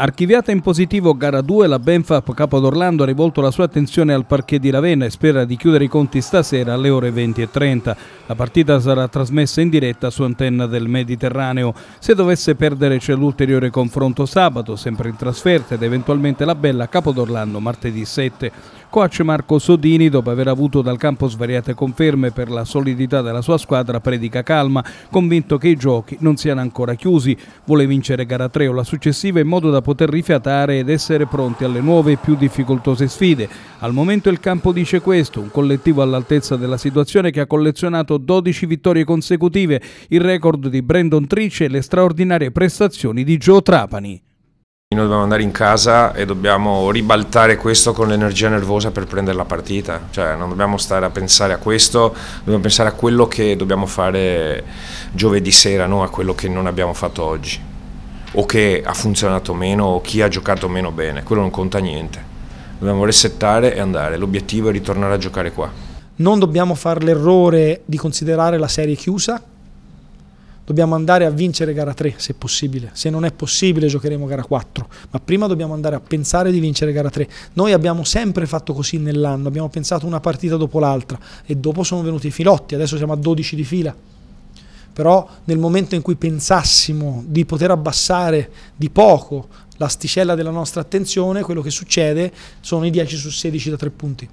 Archiviata in positivo gara 2, la Benfap Capodorlando ha rivolto la sua attenzione al parquet di Ravenna e spera di chiudere i conti stasera alle ore 20.30. La partita sarà trasmessa in diretta su Antenna del Mediterraneo. Se dovesse perdere c'è l'ulteriore confronto sabato, sempre in trasferta ed eventualmente la Bella Capodorlando martedì 7. Coach Marco Sodini, dopo aver avuto dal campo svariate conferme per la solidità della sua squadra, predica calma, convinto che i giochi non siano ancora chiusi. Vuole vincere gara 3 o la successiva in modo da poter rifiatare ed essere pronti alle nuove e più difficoltose sfide. Al momento il campo dice questo, un collettivo all'altezza della situazione che ha collezionato 12 vittorie consecutive, il record di Brandon Trice e le straordinarie prestazioni di Joe Trapani. Noi dobbiamo andare in casa e dobbiamo ribaltare questo con l'energia nervosa per prendere la partita, cioè non dobbiamo stare a pensare a questo, dobbiamo pensare a quello che dobbiamo fare giovedì sera, non a quello che non abbiamo fatto oggi o che ha funzionato meno o chi ha giocato meno bene, quello non conta niente. Dobbiamo resettare e andare, l'obiettivo è ritornare a giocare qua. Non dobbiamo fare l'errore di considerare la serie chiusa, dobbiamo andare a vincere gara 3 se possibile, se non è possibile giocheremo gara 4, ma prima dobbiamo andare a pensare di vincere gara 3. Noi abbiamo sempre fatto così nell'anno, abbiamo pensato una partita dopo l'altra e dopo sono venuti i filotti, adesso siamo a 12 di fila però nel momento in cui pensassimo di poter abbassare di poco l'asticella della nostra attenzione, quello che succede sono i 10 su 16 da 3 punti.